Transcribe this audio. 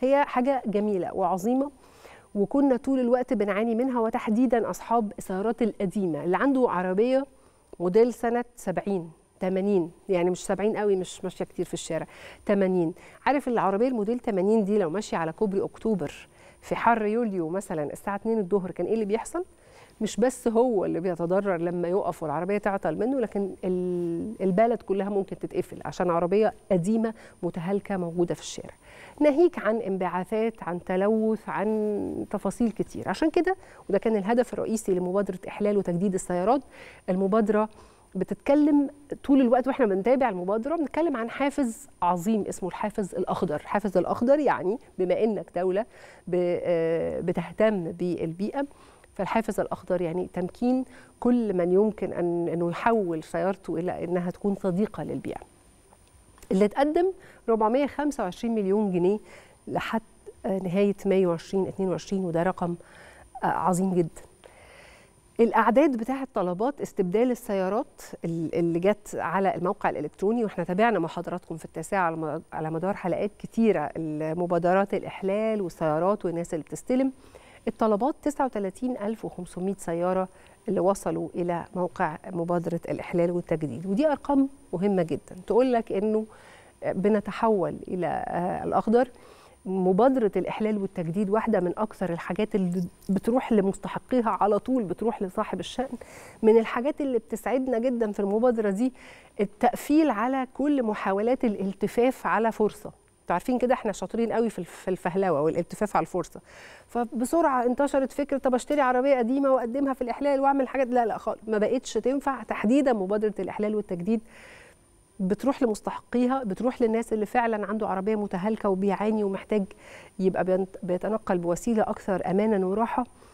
هي حاجه جميله وعظيمه وكنا طول الوقت بنعاني منها وتحديدا اصحاب السيارات القديمه اللي عنده عربيه موديل سنه 70 80 يعني مش 70 قوي مش ماشيه كتير في الشارع 80 عارف العربيه الموديل 80 دي لو ماشيه على كوبري اكتوبر في حر يوليو مثلا الساعه 2 الظهر كان ايه اللي بيحصل مش بس هو اللي بيتضرر لما يقف والعربيه تعطل منه لكن البلد كلها ممكن تتقفل عشان عربيه قديمه متهالكه موجوده في الشارع ناهيك عن انبعاثات عن تلوث عن تفاصيل كتير عشان كده وده كان الهدف الرئيسي لمبادره احلال وتجديد السيارات المبادره بتتكلم طول الوقت واحنا بنتابع المبادره بنتكلم عن حافز عظيم اسمه الحافز الاخضر، الحافز الاخضر يعني بما انك دوله آه، بتهتم بالبيئه فالحافز الاخضر يعني تمكين كل من يمكن ان انه يحول سيارته الى انها تكون صديقه للبيئه. اللي اتقدم 425 مليون جنيه لحد نهايه مايو 2022 وده رقم آه، عظيم جدا. الاعداد بتاعه طلبات استبدال السيارات اللي جت على الموقع الالكتروني واحنا تابعنا مع حضراتكم في التاسعه على مدار حلقات كتيره مبادرات الاحلال والسيارات والناس اللي بتستلم الطلبات 39500 سياره اللي وصلوا الى موقع مبادره الاحلال والتجديد ودي ارقام مهمه جدا تقول لك انه بنتحول الى آه، الاخضر مبادره الاحلال والتجديد واحده من اكثر الحاجات اللي بتروح لمستحقيها على طول بتروح لصاحب الشان من الحاجات اللي بتسعدنا جدا في المبادره دي التقفيل على كل محاولات الالتفاف على فرصه عارفين كده احنا شاطرين قوي في الفهلوه والالتفاف على الفرصه فبسرعه انتشرت فكره طب اشتري عربيه قديمه واقدمها في الاحلال واعمل حاجات لا لا خالص ما بقتش تنفع تحديدا مبادره الاحلال والتجديد بتروح لمستحقيها بتروح للناس اللي فعلا عنده عربيه متهالكه وبيعاني ومحتاج يبقى بيتنقل بوسيله اكثر امانا وراحه